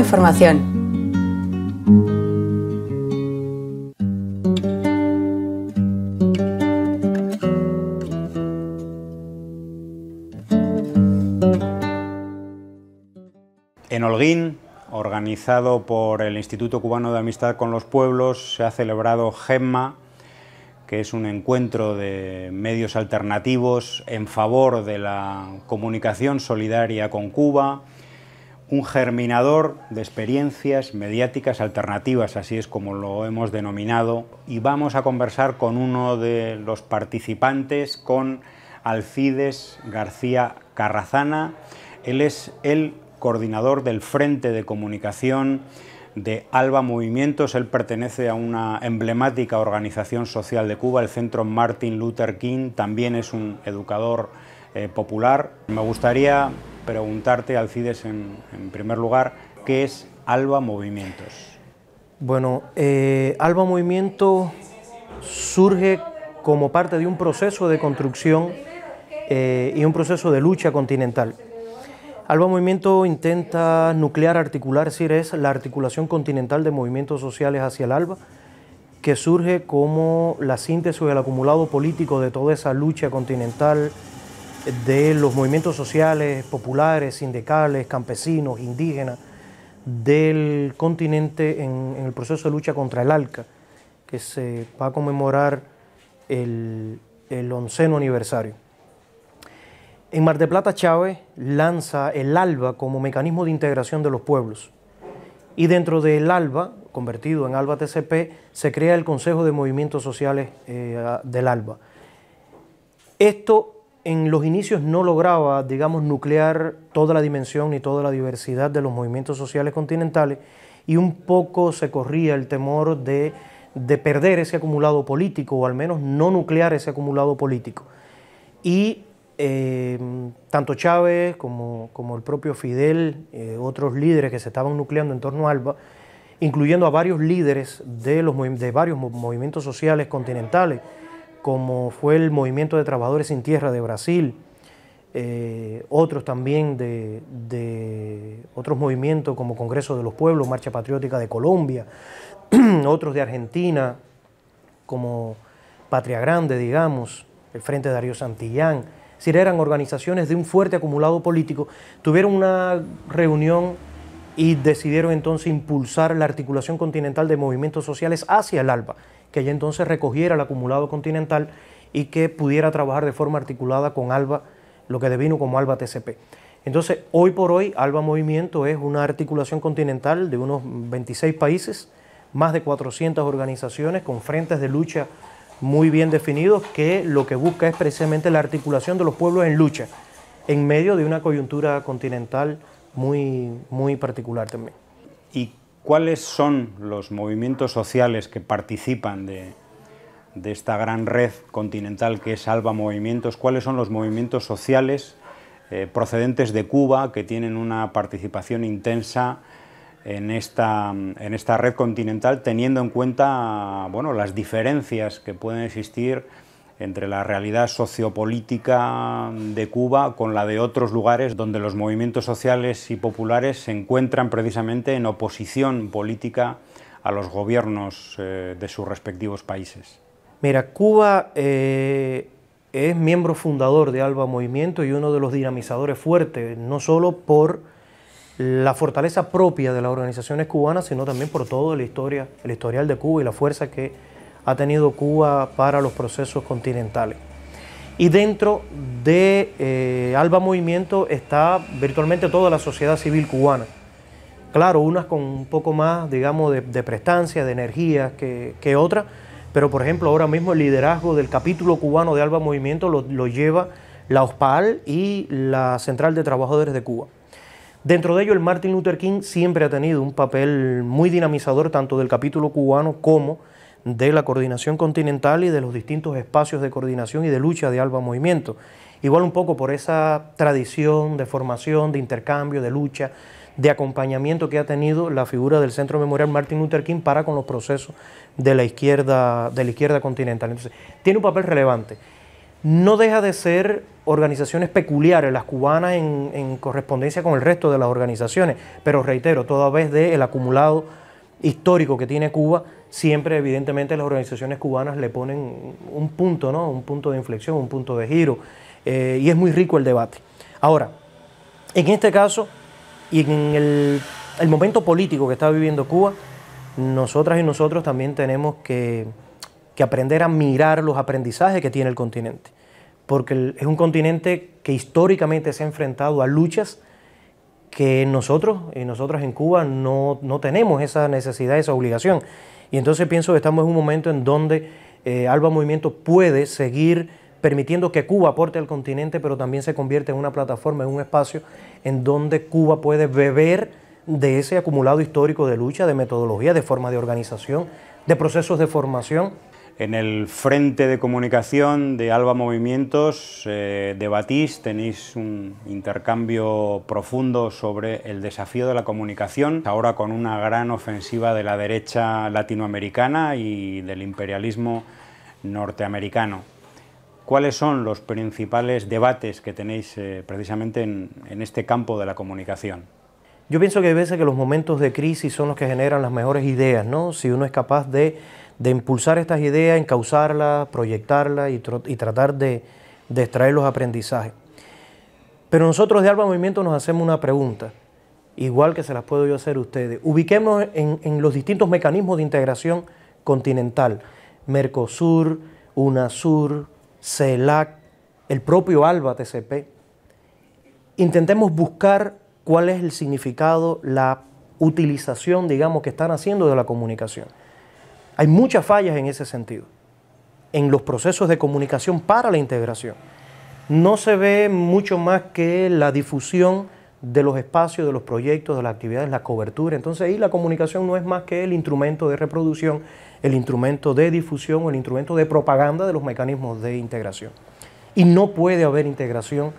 información. En Holguín, organizado por el Instituto Cubano de Amistad con los Pueblos, se ha celebrado GEMMA, que es un encuentro de medios alternativos en favor de la comunicación solidaria con Cuba, un germinador de experiencias mediáticas alternativas, así es como lo hemos denominado, y vamos a conversar con uno de los participantes, con Alcides García Carrazana. Él es el coordinador del Frente de Comunicación de Alba Movimientos. Él pertenece a una emblemática organización social de Cuba, el Centro Martin Luther King. También es un educador eh, popular. Me gustaría preguntarte, Alcides, en, en primer lugar, ¿qué es Alba Movimientos? Bueno, eh, Alba Movimiento surge como parte de un proceso de construcción eh, y un proceso de lucha continental. Alba Movimiento intenta nuclear, articular, es decir, es la articulación continental de movimientos sociales hacia el Alba, que surge como la síntesis del acumulado político de toda esa lucha continental, de los movimientos sociales, populares, sindicales, campesinos, indígenas del continente en, el proceso de lucha contra el ALCA, que se va a conmemorar el, el onceno aniversario. En Mar de Plata, Chávez lanza el ALBA como mecanismo de integración de los pueblos. Y dentro del ALBA, convertido en ALBA TCP, se crea el Consejo de Movimientos Sociales eh, del ALBA. Esto en los inicios no lograba, digamos, nuclear toda la dimensión y toda la diversidad de los movimientos sociales continentales y un poco se corría el temor de, de perder ese acumulado político o al menos no nuclear ese acumulado político. Y eh, tanto Chávez como, el propio Fidel, eh, otros líderes que se estaban nucleando en torno a Alba, incluyendo a varios líderes de varios movimientos sociales continentales, como fue el Movimiento de Trabajadores sin Tierra de Brasil, eh, otros también de, otros movimientos como Congreso de los Pueblos, Marcha Patriótica de Colombia, otros de Argentina, como Patria Grande, digamos, el Frente de Darío Santillán. si eran organizaciones de un fuerte acumulado político. Tuvieron una reunión y decidieron entonces impulsar la articulación continental de movimientos sociales hacia el ALBA que ya entonces recogiera el acumulado continental y que pudiera trabajar de forma articulada con ALBA, lo que devino como ALBA TCP. Entonces, hoy por hoy, ALBA Movimiento es una articulación continental de unos 26 países, más de 400 organizaciones con frentes de lucha muy bien definidos, que lo que busca es precisamente la articulación de los pueblos en lucha, en medio de una coyuntura continental muy, muy particular también. ¿Cuáles son los movimientos sociales que participan de, esta gran red continental que es Alba Movimientos? ¿Cuáles son los movimientos sociales eh, procedentes de Cuba que tienen una participación intensa en esta, en esta red continental, teniendo en cuenta bueno, las diferencias que pueden existir? entre la realidad sociopolítica de Cuba con la de otros lugares donde los movimientos sociales y populares se encuentran precisamente en oposición política a los gobiernos eh, de sus respectivos países. Mira, Cuba eh, es miembro fundador de Alba Movimiento y uno de los dinamizadores fuertes, no solo por la fortaleza propia de las organizaciones cubanas, sino también por todo la historia, el historial de Cuba y la fuerza que ha tenido Cuba para los procesos continentales. Y dentro de eh, Alba Movimiento está virtualmente toda la sociedad civil cubana. Claro, unas con un poco más, digamos, de, prestancia, de energía que, otras, pero por ejemplo ahora mismo el liderazgo del capítulo cubano de Alba Movimiento lo, lo lleva la OSPAL y la Central de Trabajadores de Cuba. Dentro de ello, el Martin Luther King siempre ha tenido un papel muy dinamizador tanto del capítulo cubano como de la coordinación continental y de los distintos espacios de coordinación y de lucha de Alba Movimiento. Igual un poco por esa tradición de formación, de intercambio, de lucha, de acompañamiento que ha tenido la figura del Centro Memorial Martin Luther King para con los procesos de la izquierda, de la izquierda continental. Entonces, tiene un papel relevante. No deja de ser organizaciones peculiares, las cubanas en, correspondencia con el resto de las organizaciones, pero reitero, toda vez del acumulado histórico que tiene Cuba, siempre evidentemente las organizaciones cubanas le ponen un punto, ¿no? Un punto de inflexión, un punto de giro. Eh, y es muy rico el debate. Ahora, en este caso y en el, momento político que está viviendo Cuba, nosotras y nosotros también tenemos que, que aprender a mirar los aprendizajes que tiene el continente, porque es un continente que históricamente se ha enfrentado a luchas que nosotros y nosotras en Cuba no, tenemos esa necesidad, esa obligación. Y entonces pienso que estamos en un momento en donde eh, Alba Movimiento puede seguir permitiendo que Cuba aporte al continente, pero también se convierte en una plataforma, en un espacio en donde Cuba puede beber de ese acumulado histórico de lucha, de metodología, de forma de organización, de procesos de formación en el frente de comunicación de Alba Movimientos eh, debatís, tenéis un intercambio profundo sobre el desafío de la comunicación, ahora con una gran ofensiva de la derecha latinoamericana y del imperialismo norteamericano. ¿Cuáles son los principales debates que tenéis eh, precisamente en, este campo de la comunicación? Yo pienso que hay veces que los momentos de crisis son los que generan las mejores ideas, ¿no? Si uno es capaz de de impulsar estas ideas, encauzarlas, proyectarlas y, tratar de, extraer los aprendizajes. Pero nosotros de Alba Movimiento nos hacemos una pregunta, igual que se las puedo yo hacer a ustedes. Ubiquemos en, en los distintos mecanismos de integración continental, Mercosur, UNASUR, CELAC, el propio ALBA TCP. Intentemos buscar cuál es el significado, la utilización, digamos, que están haciendo de la comunicación. Hay muchas fallas en ese sentido, en los procesos de comunicación para la integración. No se ve mucho más que la difusión de los espacios, de los proyectos, de las actividades, la cobertura. Entonces ahí la comunicación no es más que el instrumento de reproducción, el instrumento de difusión, el instrumento de propaganda de los mecanismos de integración. Y no puede haber integración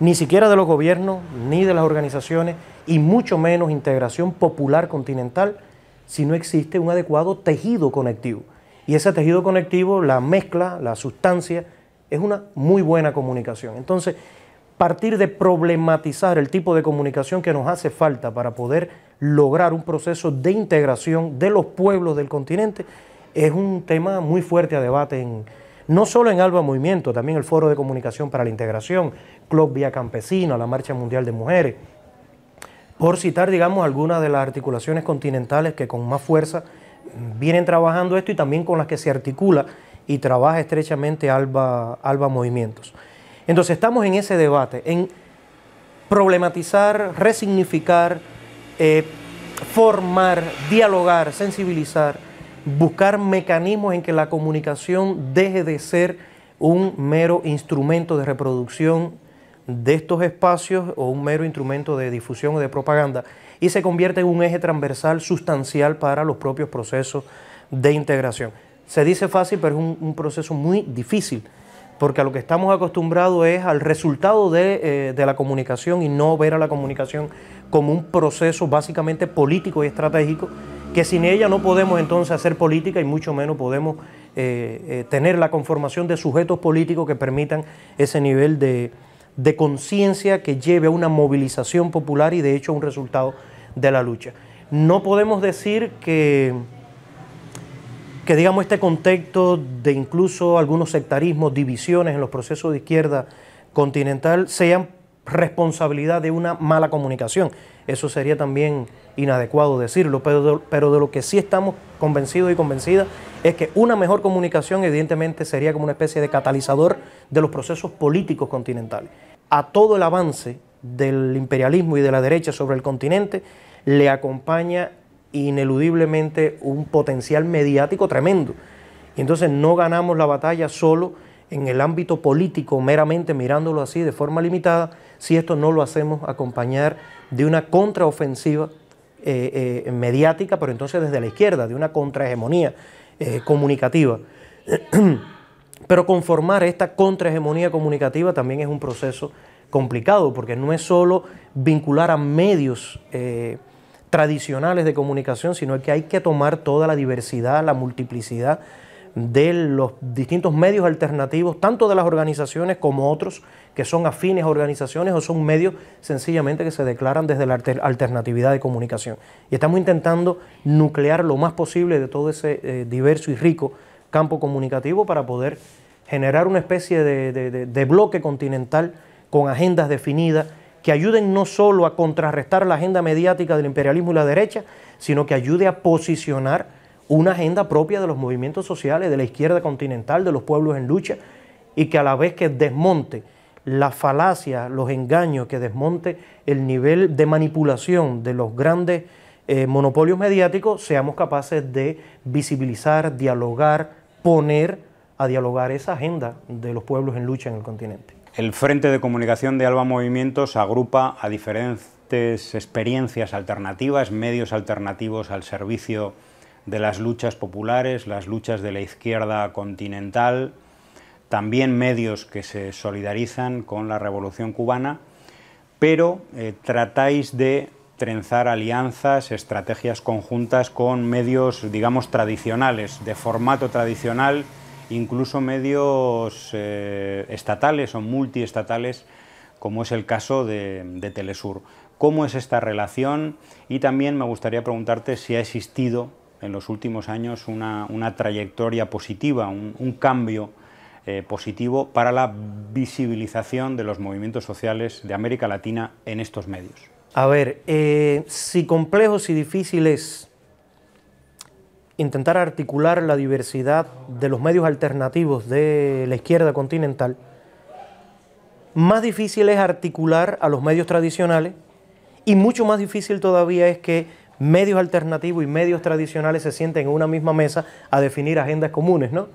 ni siquiera de los gobiernos, ni de las organizaciones, y mucho menos integración popular continental si no existe un adecuado tejido conectivo. Y ese tejido conectivo, la mezcla, la sustancia, es una muy buena comunicación. Entonces, partir de problematizar el tipo de comunicación que nos hace falta para poder lograr un proceso de integración de los pueblos del continente es un tema muy fuerte a debate en, no solo en Alba Movimiento, también el Foro de Comunicación para la Integración, Club Vía Campesina, la Marcha Mundial de Mujeres, por citar, digamos, algunas de las articulaciones continentales que con más fuerza vienen trabajando esto y también con las que se articula y trabaja estrechamente Alba, Alba Movimientos. Entonces estamos en ese debate, en problematizar, resignificar, eh, formar, dialogar, sensibilizar, buscar mecanismos en que la comunicación deje de ser un mero instrumento de reproducción de estos espacios o un mero instrumento de difusión o de propaganda y se convierte en un eje transversal sustancial para los propios procesos de integración. Se dice fácil, pero es un, proceso muy difícil, porque a lo que estamos acostumbrados es al resultado eh, de, la comunicación y no ver a la comunicación como un proceso básicamente político y estratégico, que sin ella no podemos entonces hacer política y mucho menos podemos eh, eh, tener la conformación de sujetos políticos que permitan ese nivel de, de conciencia que lleve a una movilización popular y de hecho a un resultado de la lucha. No podemos decir que, que digamos este contexto de incluso algunos sectarismos, divisiones en los procesos de izquierda continental sean responsabilidad de una mala comunicación. Eso sería también inadecuado decirlo, pero de, lo que sí estamos convencidos y convencidas es que una mejor comunicación evidentemente sería como una especie de catalizador de los procesos políticos continentales. A todo el avance del imperialismo y de la derecha sobre el continente le acompaña ineludiblemente un potencial mediático tremendo. Y entonces no ganamos la batalla solo en el ámbito político, meramente mirándolo así de forma limitada, si esto no lo hacemos acompañar de una contraofensiva eh, eh, mediática, pero entonces desde la izquierda, de una contrahegemonía eh, comunicativa. Pero conformar esta contrahegemonía comunicativa también es un proceso complicado, porque no es solo vincular a medios tradicionales de comunicación, sino que hay que tomar toda la diversidad, la multiplicidad de los distintos medios alternativos, tanto de las organizaciones como otros que son afines a organizaciones o son medios sencillamente que se declaran desde la alternatividad de comunicación. Y estamos intentando nuclear lo más posible de todo ese eh, diverso y rico campo comunicativo para poder generar una especie de, de bloque continental con agendas definidas que ayuden no solo a contrarrestar la agenda mediática del imperialismo y la derecha, sino que ayude a posicionar una agenda propia de los movimientos sociales, de la izquierda continental, de los pueblos en lucha, y que a la vez que desmonte la falacia, los engaños, que desmonte el nivel de manipulación de los grandes eh, monopolios mediáticos, seamos capaces de visibilizar, dialogar, poner a dialogar esa agenda de los pueblos en lucha en el continente. El Frente de Comunicación de Alba Movimientos agrupa a diferentes experiencias alternativas, medios alternativos al servicio de las luchas populares, las luchas de la izquierda continental, también medios que se solidarizan con la revolución cubana, pero eh, tratáis de trenzar alianzas, estrategias conjuntas con medios, digamos, tradicionales, de formato tradicional, incluso medios eh, estatales o multiestatales, como es el caso de, de Telesur. ¿Cómo es esta relación? Y también me gustaría preguntarte si ha existido en los últimos años una, trayectoria positiva, un, cambio eh, positivo para la visibilización de los movimientos sociales de América Latina en estos medios. A ver, eh, si complejo, si difícil es intentar articular la diversidad de los medios alternativos de la izquierda continental, más difícil es articular a los medios tradicionales y mucho más difícil todavía es que medios alternativos y medios tradicionales se sienten en una misma mesa a definir agendas comunes, ¿no?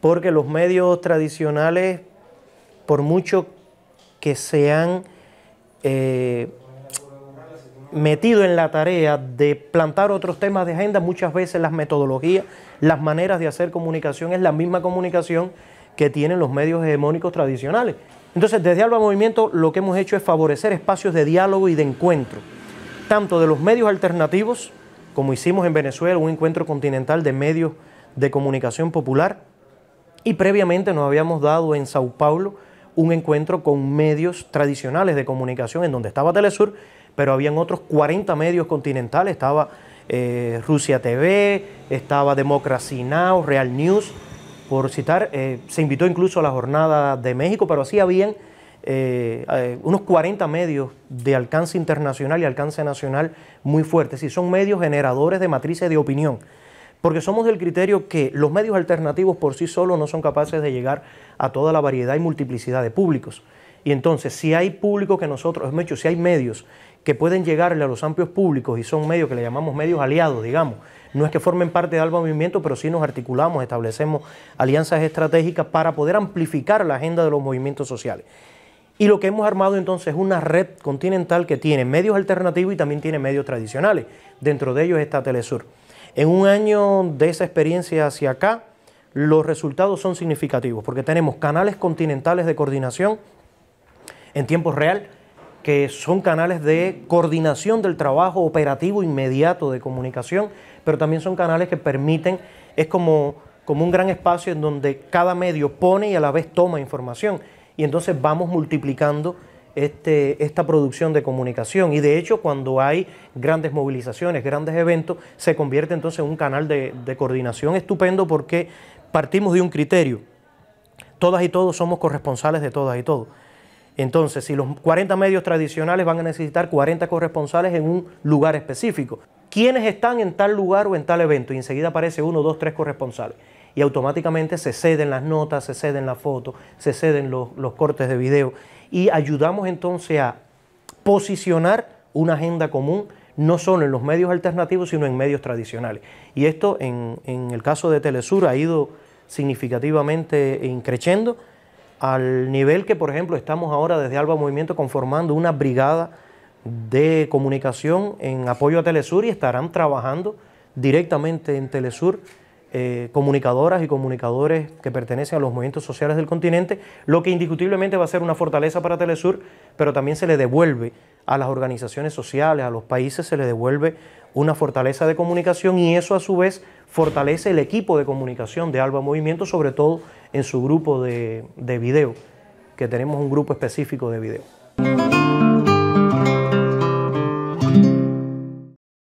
Porque los medios tradicionales, por mucho que se han eh, metido en la tarea de plantar otros temas de agenda, muchas veces las metodologías, las maneras de hacer comunicación es la misma comunicación que tienen los medios hegemónicos tradicionales. Entonces, desde Alba Movimiento lo que hemos hecho es favorecer espacios de diálogo y de encuentro tanto de los medios alternativos, como hicimos en Venezuela, un encuentro continental de medios de comunicación popular, y previamente nos habíamos dado en Sao Paulo un encuentro con medios tradicionales de comunicación, en donde estaba Telesur, pero habían otros 40 medios continentales, estaba eh, Rusia TV, estaba Democracy Now, Real News, por citar, eh, se invitó incluso a la jornada de México, pero así habían eh, eh, unos 40 medios de alcance internacional y alcance nacional muy fuertes, y son medios generadores de matrices de opinión, porque somos del criterio que los medios alternativos por sí solos no son capaces de llegar a toda la variedad y multiplicidad de públicos. Y entonces, si hay público que nosotros, hemos hecho, si hay medios que pueden llegarle a los amplios públicos y son medios que le llamamos medios aliados, digamos, no es que formen parte de algo movimiento, pero sí nos articulamos, establecemos alianzas estratégicas para poder amplificar la agenda de los movimientos sociales. Y lo que hemos armado entonces es una red continental que tiene medios alternativos y también tiene medios tradicionales. Dentro de ellos está Telesur. En un año de esa experiencia hacia acá, los resultados son significativos porque tenemos canales continentales de coordinación en tiempo real, que son canales de coordinación del trabajo operativo inmediato de comunicación, pero también son canales que permiten, es como, como un gran espacio en donde cada medio pone y a la vez toma información y entonces vamos multiplicando este, esta producción de comunicación. Y de hecho, cuando hay grandes movilizaciones, grandes eventos, se convierte entonces en un canal de, de coordinación estupendo porque partimos de un criterio. Todas y todos somos corresponsales de todas y todos. Entonces, si los 40 medios tradicionales van a necesitar 40 corresponsales en un lugar específico quiénes están en tal lugar o en tal evento. Y enseguida aparece uno, dos, tres corresponsales. Y automáticamente se ceden las notas, se ceden las fotos, se ceden los, cortes de video. Y ayudamos entonces a posicionar una agenda común, no solo en los medios alternativos, sino en medios tradicionales. Y esto en, en el caso de Telesur ha ido significativamente increciendo al nivel que, por ejemplo, estamos ahora desde Alba Movimiento conformando una brigada de comunicación en apoyo a Telesur y estarán trabajando directamente en Telesur eh, comunicadoras y comunicadores que pertenecen a los movimientos sociales del continente, lo que indiscutiblemente va a ser una fortaleza para Telesur, pero también se le devuelve a las organizaciones sociales, a los países, se le devuelve una fortaleza de comunicación y eso a su vez fortalece el equipo de comunicación de Alba Movimiento, sobre todo en su grupo de, de video, que tenemos un grupo específico de video.